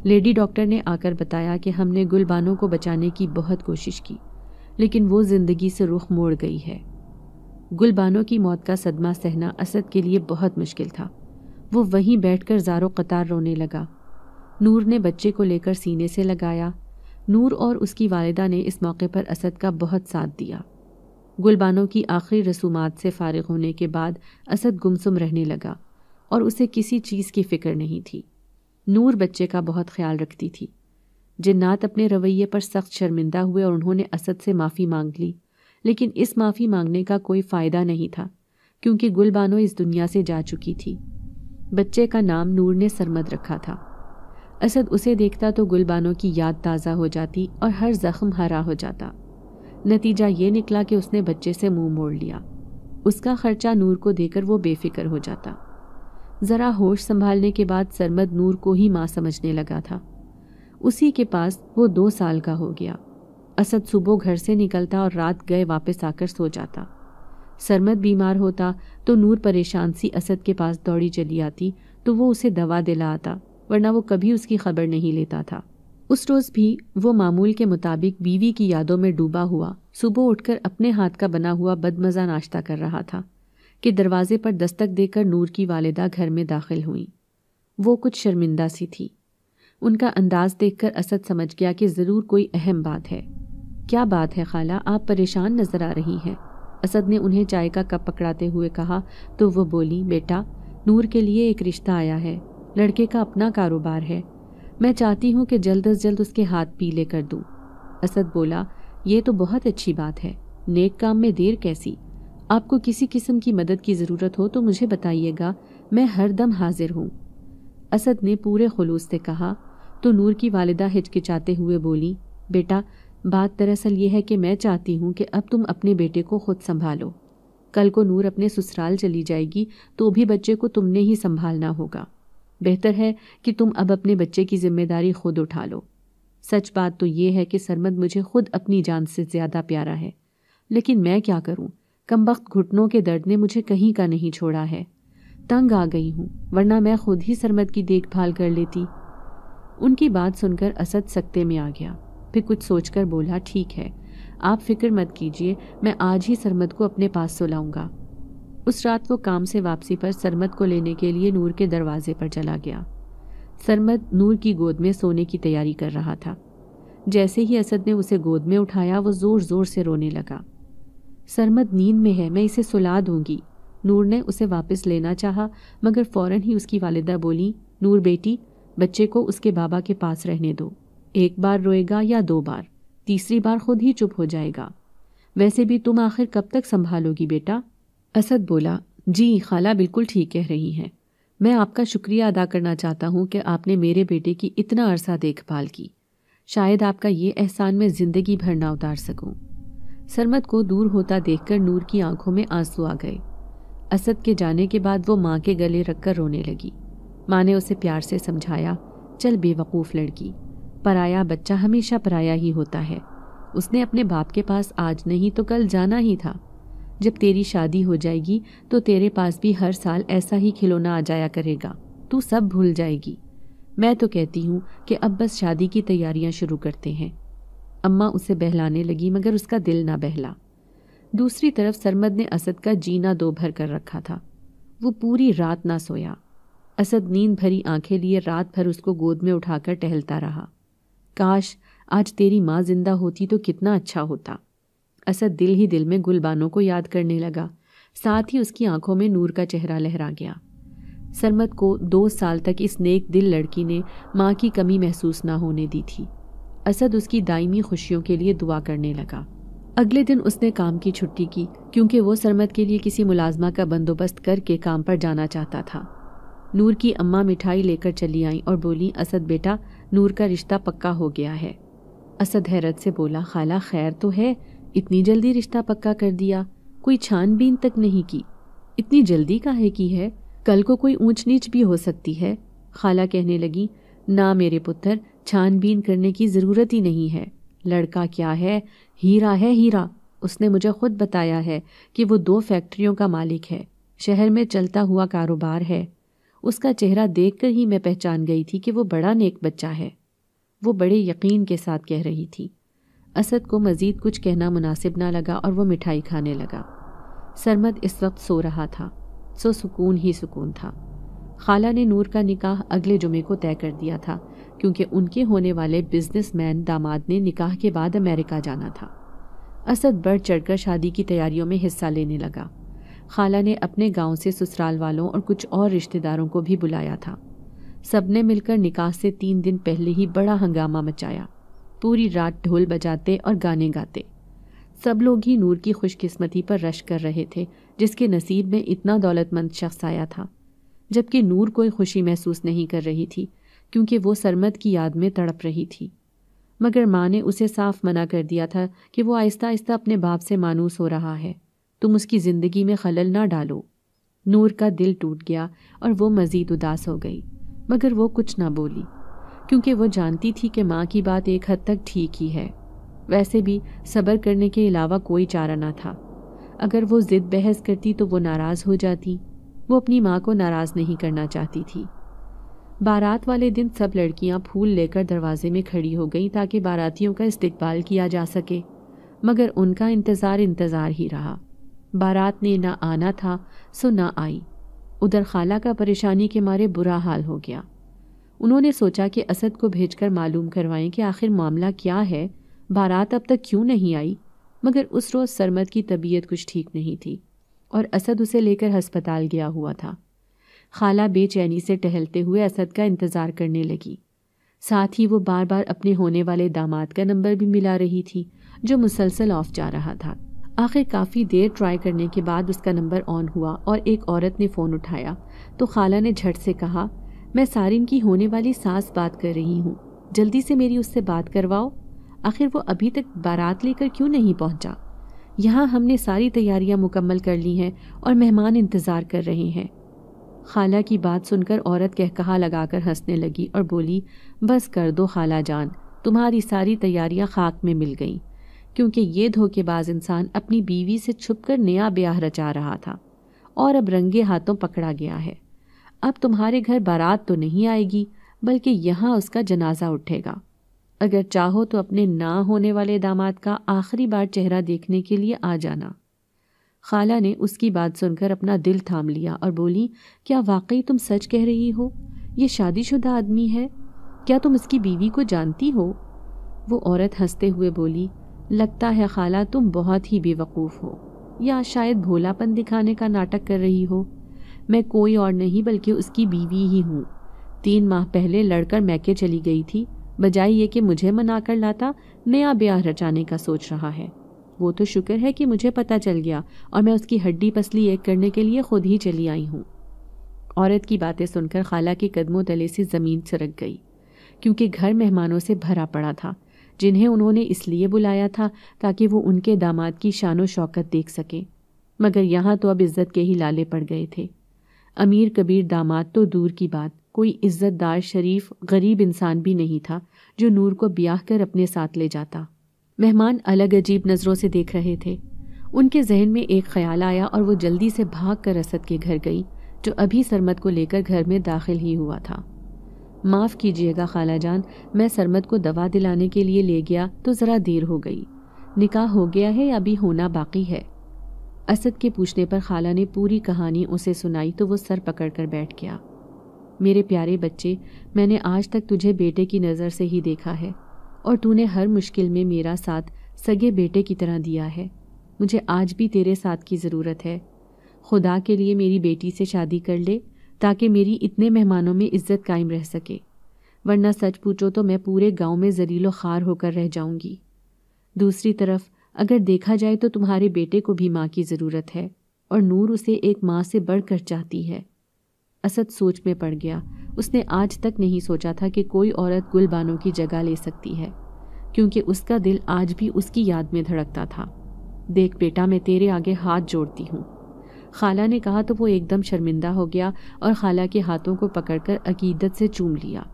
लेडी डॉक्टर ने आकर बताया कि हमने गुलबानों को बचाने की बहुत कोशिश की लेकिन वो ज़िंदगी से रुख मोड़ गई है गुलबानों की मौत का सदमा सहना असद के लिए बहुत मुश्किल था वो वहीं बैठकर जारो कतार रोने लगा नूर ने बच्चे को लेकर सीने से लगाया नूर और उसकी वालदा ने इस मौके पर असद का बहुत साथ दिया गुलबानों की आखिरी रसूमात से फारिग होने के बाद असद गुमसुम रहने लगा और उसे किसी चीज़ की फ़िक्र नहीं थी नूर बच्चे का बहुत ख्याल रखती थी जिन्नात अपने रवैये पर सख्त शर्मिंदा हुए और उन्होंने असद से माफ़ी मांग ली लेकिन इस माफ़ी मांगने का कोई फ़ायदा नहीं था क्योंकि गुलबानो इस दुनिया से जा चुकी थी बच्चे का नाम नूर ने सरमद रखा था असद उसे देखता तो गुलबानों की याद ताज़ा हो जाती और हर जख्म हरा हो जाता नतीजा ये निकला कि उसने बच्चे से मुंह मोड़ लिया उसका खर्चा नूर को देकर वो बेफिक्र हो जाता ज़रा होश संभालने के बाद सरमद नूर को ही माँ समझने लगा था उसी के पास वो दो साल का हो गया असद सुबह घर से निकलता और रात गए वापस आकर सो जाता सरमद बीमार होता तो नूर परेशान सी असद के पास दौड़ी चली आती तो वो उसे दवा दिला आता वरना वो कभी उसकी खबर नहीं लेता था उस रोज़ भी वो मामूल के मुताबिक बीवी की यादों में डूबा हुआ सुबह उठकर अपने हाथ का बना हुआ बदमज़ा नाश्ता कर रहा था कि दरवाजे पर दस्तक देकर नूर की वालदा घर में दाखिल हुई वो कुछ शर्मिंदा सी थी उनका अंदाज देखकर असद समझ गया कि ज़रूर कोई अहम बात है क्या बात है खाला आप परेशान नज़र आ रही हैं असद ने उन्हें चाय का कप पकड़ाते हुए कहा तो वो बोली बेटा नूर के लिए एक रिश्ता आया है लड़के का अपना कारोबार है मैं चाहती हूँ कि जल्द अज जल्द उसके हाथ पीले कर दूँ असद बोला ये तो बहुत अच्छी बात है नेक काम में देर कैसी आपको किसी किस्म की मदद की ज़रूरत हो तो मुझे बताइएगा मैं हर दम हाजिर हूँ असद ने पूरे खलूस से कहा तो नूर की वालदा हिचकिचाते हुए बोली बेटा बात दरअसल ये है कि मैं चाहती हूँ कि अब तुम अपने बेटे को खुद संभालो कल को नूर अपने ससुराल चली जाएगी तो भी बच्चे को तुमने ही संभालना होगा बेहतर है कि तुम अब अपने बच्चे की जिम्मेदारी खुद उठा लो सच बात तो ये है कि सरमद मुझे खुद अपनी जान से ज़्यादा प्यारा है लेकिन मैं क्या करूँ कम वक्त घुटनों के दर्द ने मुझे कहीं का नहीं छोड़ा है तंग आ गई हूँ वरना मैं खुद ही सरमद की देखभाल कर लेती उनकी बात सुनकर असद सकते में आ गया फिर कुछ सोचकर बोला ठीक है आप फिक्र मत कीजिए मैं आज ही सरमद को अपने पास सुलाऊंगा उस रात वो काम से वापसी पर सरमद को लेने के लिए नूर के दरवाजे पर चला गया सरमद नूर की गोद में सोने की तैयारी कर रहा था जैसे ही असद ने उसे गोद में उठाया वो ज़ोर ज़ोर से रोने लगा सरमद नींद में है मैं इसे सुला दूंगी नूर ने उसे वापस लेना चाहा मगर फौरन ही उसकी वालिदा बोली नूर बेटी बच्चे को उसके बाबा के पास रहने दो एक बार रोएगा या दो बार तीसरी बार खुद ही चुप हो जाएगा वैसे भी तुम आखिर कब तक संभालोगी बेटा असद बोला जी खाला बिल्कुल ठीक कह रही हैं मैं आपका शुक्रिया अदा करना चाहता हूँ कि आपने मेरे बेटे की इतना अरसा देखभाल की शायद आपका ये एहसान मैं ज़िंदगी भर ना उतार सकूँ सरमद को दूर होता देखकर नूर की आंखों में आंसू आ गए असद के जाने के बाद वो माँ के गले रखकर रोने लगी माँ ने उसे प्यार से समझाया चल बेवकूफ़ लड़की पराया बच्चा हमेशा पराया ही होता है उसने अपने बाप के पास आज नहीं तो कल जाना ही था जब तेरी शादी हो जाएगी तो तेरे पास भी हर साल ऐसा ही खिलौना आ जाया करेगा तू सब भूल जाएगी मैं तो कहती हूँ कि अब बस शादी की तैयारियाँ शुरू करते हैं अम्मा उसे बहलाने लगी मगर उसका दिल ना बहला दूसरी तरफ सरमद ने असद का जीना दो भर कर रखा था वो पूरी रात ना सोया असद नींद भरी आंखें लिए रात भर उसको गोद में उठाकर टहलता रहा काश आज तेरी माँ जिंदा होती तो कितना अच्छा होता असद दिल ही दिल में गुलबानों को याद करने लगा साथ ही उसकी आंखों में नूर का चेहरा लहरा गया सरमत को दो साल तक इस नेक दिल लड़की ने माँ की कमी महसूस ना होने दी थी असद उसकी दायमी खुशियों के लिए दुआ करने लगा अगले दिन उसने काम की छुट्टी की क्योंकि वो सरमत के लिए किसी मुलाजमा का बंदोबस्त करके काम पर जाना चाहता था नूर की अम्मा मिठाई लेकर चली आई और बोली असद बेटा नूर का रिश्ता पक्का हो गया है असद हैरत से बोला खाला खैर तो है इतनी जल्दी रिश्ता पक्का कर दिया कोई छानबीन तक नहीं की इतनी जल्दी काहे की है कल को कोई ऊंच नीच भी हो सकती है खाला कहने लगी ना मेरे पुत्र छानबीन करने की ज़रूरत ही नहीं है लड़का क्या है हीरा है हीरा उसने मुझे खुद बताया है कि वो दो फैक्ट्रियों का मालिक है शहर में चलता हुआ कारोबार है उसका चेहरा देखकर ही मैं पहचान गई थी कि वो बड़ा नेक बच्चा है वो बड़े यकीन के साथ कह रही थी असद को मज़ीद कुछ कहना मुनासिब ना लगा और वह मिठाई खाने लगा सरमद इस वक्त सो रहा था सो सुकून ही सुकून था खाला ने नूर का निकाह अगले जुमे को तय कर दिया था क्योंकि उनके होने वाले बिजनेसमैन दामाद ने निकाह के बाद अमेरिका जाना था असद बढ़ चढ़कर शादी की तैयारियों में हिस्सा लेने लगा खाला ने अपने गांव से ससुराल वालों और कुछ और रिश्तेदारों को भी बुलाया था सब ने मिलकर निकाह से तीन दिन पहले ही बड़ा हंगामा मचाया पूरी रात ढोल बजाते और गाने गाते सब लोग ही नूर की खुशकिस्मती पर रश कर रहे थे जिसके नसीब में इतना दौलतमंद शख्स आया था जबकि नूर कोई खुशी महसूस नहीं कर रही थी क्योंकि वो सरमद की याद में तड़प रही थी मगर माँ ने उसे साफ मना कर दिया था कि वो आहिस्ता आहिस्ता अपने बाप से मानूस हो रहा है तुम उसकी ज़िंदगी में खलल ना डालो नूर का दिल टूट गया और वो मज़ीद उदास हो गई मगर वो कुछ ना बोली क्योंकि वो जानती थी कि माँ की बात एक हद तक ठीक ही है वैसे भी सब्र करने के अलावा कोई चारा ना था अगर वो ज़िद बहस करती तो वो नाराज़ हो जाती वो अपनी माँ को नाराज़ नहीं करना चाहती थी बारात वाले दिन सब लड़कियाँ फूल लेकर दरवाजे में खड़ी हो गईं ताकि बारातियों का इस्तबाल किया जा सके मगर उनका इंतज़ार इंतज़ार ही रहा बारात ने ना आना था सो ना आई उधर खाला का परेशानी के मारे बुरा हाल हो गया उन्होंने सोचा कि असद को भेजकर मालूम करवाएं कि आखिर मामला क्या है बारात अब तक क्यों नहीं आई मगर उस रोज़ सरमद की तबीयत कुछ ठीक नहीं थी और असद उसे लेकर हस्पताल गया हुआ था खाला बेचैनी से टहलते हुए असद का इंतज़ार करने लगी साथ ही वो बार बार अपने होने वाले दामाद का नंबर भी मिला रही थी जो मुसलसल ऑफ जा रहा था आखिर काफ़ी देर ट्राई करने के बाद उसका नंबर ऑन हुआ और एक औरत ने फ़ोन उठाया तो खाला ने झट से कहा मैं सारिन की होने वाली सास बात कर रही हूँ जल्दी से मेरी उससे बात करवाओ आखिर वो अभी तक बारात लेकर क्यों नहीं पहुँचा यहाँ हमने सारी तैयारियाँ मुकम्मल कर ली हैं और मेहमान इंतज़ार कर रहे हैं खाला की बात सुनकर औरत कह कहा लगाकर हंसने लगी और बोली बस कर दो खाला जान तुम्हारी सारी तैयारियां खाक में मिल गईं क्योंकि ये धोखेबाज इंसान अपनी बीवी से छुपकर नया ब्याह रचा रहा था और अब रंगे हाथों पकड़ा गया है अब तुम्हारे घर बारात तो नहीं आएगी बल्कि यहाँ उसका जनाजा उठेगा अगर चाहो तो अपने ना होने वाले दामाद का आखिरी बार चेहरा देखने के लिए आ जाना खाला ने उसकी बात सुनकर अपना दिल थाम लिया और बोली क्या वाकई तुम सच कह रही हो ये शादीशुदा आदमी है क्या तुम इसकी बीवी को जानती हो वो औरत हंसते हुए बोली लगता है खाला तुम बहुत ही बेवकूफ़ हो या शायद भोलापन दिखाने का नाटक कर रही हो मैं कोई और नहीं बल्कि उसकी बीवी ही हूँ तीन माह पहले लड़कर मैके चली गई थी बजाय ये कि मुझे मना कर लाता नया ब्याह रचाने का सोच रहा है वो तो शुक्र है कि मुझे पता चल गया और मैं उसकी हड्डी पसली एक करने के लिए खुद ही चली आई हूँ औरत की बातें सुनकर खाला के कदमों तले से ज़मीन सरक गई क्योंकि घर मेहमानों से भरा पड़ा था जिन्हें उन्होंने इसलिए बुलाया था ताकि वो उनके दामाद की शान शौकत देख सकें मगर यहाँ तो अब इज्जत के ही लाले पड़ गए थे अमीर कबीर दामाद तो दूर की बात कोई इज्जतदार शरीफ गरीब इंसान भी नहीं था जो नूर को ब्याह कर अपने साथ ले जाता मेहमान अलग अजीब नज़रों से देख रहे थे उनके जहन में एक ख्याल आया और वो जल्दी से भाग कर असद के घर गई जो अभी सरमत को लेकर घर में दाखिल ही हुआ था माफ़ कीजिएगा खाला जान मैं सरमत को दवा दिलाने के लिए ले गया तो ज़रा देर हो गई निकाह हो गया है या अभी होना बाकी है असद के पूछने पर खाला ने पूरी कहानी उसे सुनाई तो वो सर पकड़ कर बैठ गया मेरे प्यारे बच्चे मैंने आज तक तुझे बेटे की नज़र से ही देखा है और तूने हर मुश्किल में मेरा साथ सगे बेटे की तरह दिया है मुझे आज भी तेरे साथ की ज़रूरत है खुदा के लिए मेरी बेटी से शादी कर ले ताकि मेरी इतने मेहमानों में इज्जत कायम रह सके वरना सच पूछो तो मैं पूरे गांव में जरीलो खार होकर रह जाऊंगी दूसरी तरफ अगर देखा जाए तो तुम्हारे बेटे को भी माँ की ज़रूरत है और नूर उसे एक माँ से बढ़कर चाहती है असद सोच में पड़ गया उसने आज तक नहीं सोचा था कि कोई औरत गुलबानों की जगह ले सकती है क्योंकि उसका दिल आज भी उसकी याद में धड़कता था देख बेटा मैं तेरे आगे हाथ जोड़ती हूँ खाला ने कहा तो वो एकदम शर्मिंदा हो गया और खाला के हाथों को पकड़कर अकीदत से चूम लिया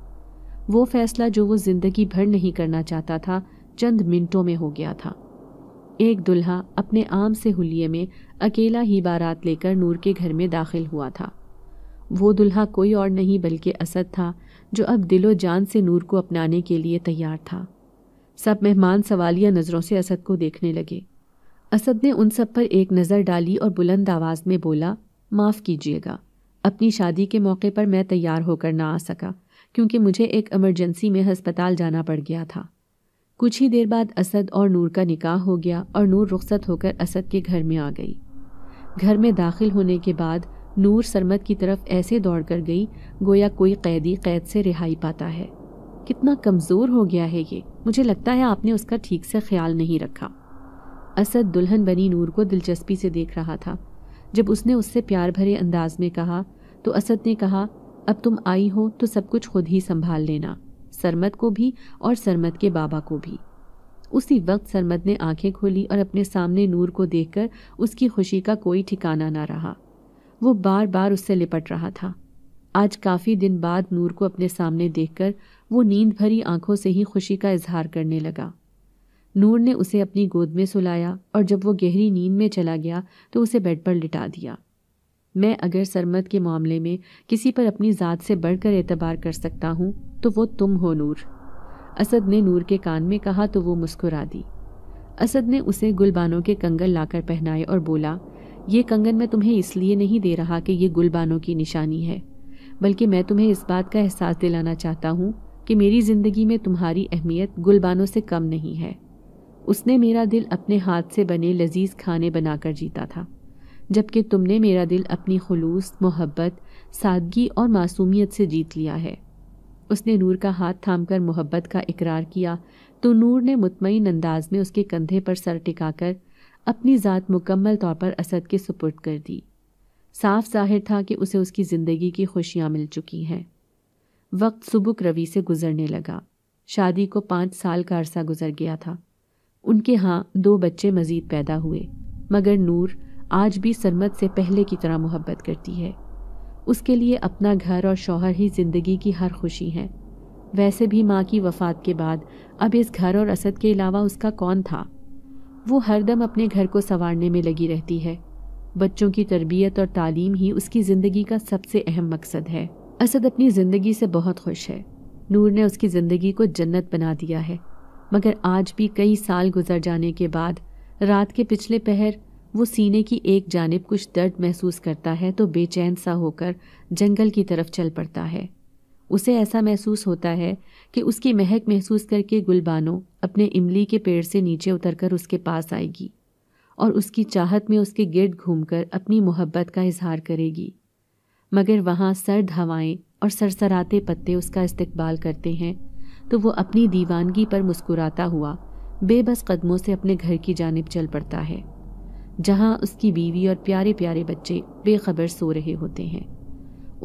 वो फैसला जो वो ज़िंदगी भर नहीं करना चाहता था चंद मिनटों में हो गया था एक दुल्हा अपने आम से हुलिये में अकेला ही बारात लेकर नूर के घर में दाखिल हुआ था वो दुल्हा कोई और नहीं बल्कि असद था जो अब दिलो जान से नूर को अपनाने के लिए तैयार था सब मेहमान सवालिया नज़रों से असद को देखने लगे असद ने उन सब पर एक नज़र डाली और बुलंद आवाज़ में बोला माफ़ कीजिएगा अपनी शादी के मौके पर मैं तैयार होकर ना आ सका क्योंकि मुझे एक इमरजेंसी में हस्पताल जाना पड़ गया था कुछ ही देर बाद असद और नूर का निकाह हो गया और नूर रुखसत होकर असद के घर में आ गई घर में दाखिल होने के बाद नूर सरमद की तरफ ऐसे दौड़ कर गई गोया कोई कैदी कैद से रिहाई पाता है कितना कमज़ोर हो गया है ये मुझे लगता है आपने उसका ठीक से ख्याल नहीं रखा असद दुल्हन बनी नूर को दिलचस्पी से देख रहा था जब उसने उससे प्यार भरे अंदाज में कहा तो असद ने कहा अब तुम आई हो तो सब कुछ खुद ही संभाल लेना सरमत को भी और सरमत के बाबा को भी उसी वक्त सरमद ने आंखें खोली और अपने सामने नूर को देखकर उसकी खुशी का कोई ठिकाना ना रहा वो बार बार उससे लिपट रहा था आज काफ़ी दिन बाद नूर को अपने सामने देखकर वो नींद भरी आंखों से ही खुशी का इजहार करने लगा नूर ने उसे अपनी गोद में सुलाया और जब वो गहरी नींद में चला गया तो उसे बेड पर लिटा दिया मैं अगर सरमत के मामले में किसी पर अपनी ज़ात से बढ़कर एतबार कर सकता हूँ तो वो तुम हो नूर असद ने नूर के कान में कहा तो वो मुस्कुरा दी असद ने उसे गुलबानों के कंगन लाकर पहनाए और बोला ये कंगन मैं तुम्हें इसलिए नहीं दे रहा कि ये गुलबानों की निशानी है बल्कि मैं तुम्हें इस बात का एहसास दिलाना चाहता हूँ कि मेरी ज़िंदगी में तुम्हारी अहमियत गुलबानों से कम नहीं है उसने मेरा दिल अपने हाथ से बने लजीज खाने बनाकर जीता था जबकि तुमने मेरा दिल अपनी खलूस मोहब्बत सादगी और मासूमियत से जीत लिया है उसने नूर का हाथ थामकर मोहब्बत का इकरार किया तो नूर ने मुतमिन अंदाज में उसके कंधे पर सर टिकाकर अपनी ज़ात मुकम्मल तौर पर असद के सुपुर्द कर दी साफ जाहिर था कि उसे उसकी ज़िंदगी की खुशियाँ मिल चुकी हैं वक्त सुबुक रवि से गुजरने लगा शादी को पाँच साल का अरसा गुजर गया था उनके यहाँ दो बच्चे मज़ीद पैदा हुए मगर नूर आज भी सरमत से पहले की तरह मोहब्बत करती है उसके लिए अपना घर और शौहर ही ज़िंदगी की हर खुशी है वैसे भी माँ की वफ़ात के बाद अब इस घर और असद के अलावा उसका कौन था वो हरदम अपने घर को संवारने में लगी रहती है बच्चों की तरबियत और तालीम ही उसकी ज़िंदगी का सबसे अहम मकसद है असद अपनी ज़िंदगी से बहुत खुश है नूर ने उसकी ज़िंदगी को जन्नत बना दिया है मगर आज भी कई साल गुजर जाने के बाद रात के पिछले पहर वो सीने की एक जानब कुछ दर्द महसूस करता है तो बेचैन सा होकर जंगल की तरफ चल पड़ता है उसे ऐसा महसूस होता है कि उसकी महक महसूस करके गुलबानो अपने इमली के पेड़ से नीचे उतरकर उसके पास आएगी और उसकी चाहत में उसके गिर्द घूमकर अपनी मोहब्बत का इजहार करेगी मगर वहाँ सर्द हवाएं और सरसराते पत्ते उसका इस्तकबाल करते हैं तो वो अपनी दीवानगी पर मुस्कुराता हुआ बेबस कदमों से अपने घर की जानब चल पड़ता है जहां उसकी बीवी और प्यारे प्यारे बच्चे बेखबर सो रहे होते हैं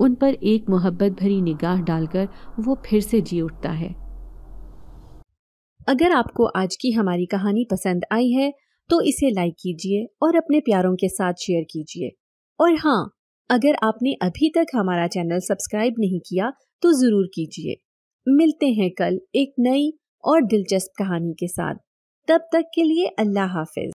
उन पर एक मोहब्बत भरी निगाह डालकर वो फिर से जी उठता है अगर आपको आज की हमारी कहानी पसंद आई है तो इसे लाइक कीजिए और अपने प्यारों के साथ शेयर कीजिए और हाँ अगर आपने अभी तक हमारा चैनल सब्सक्राइब नहीं किया तो ज़रूर कीजिए मिलते हैं कल एक नई और दिलचस्प कहानी के साथ तब तक के लिए अल्लाह हाफिज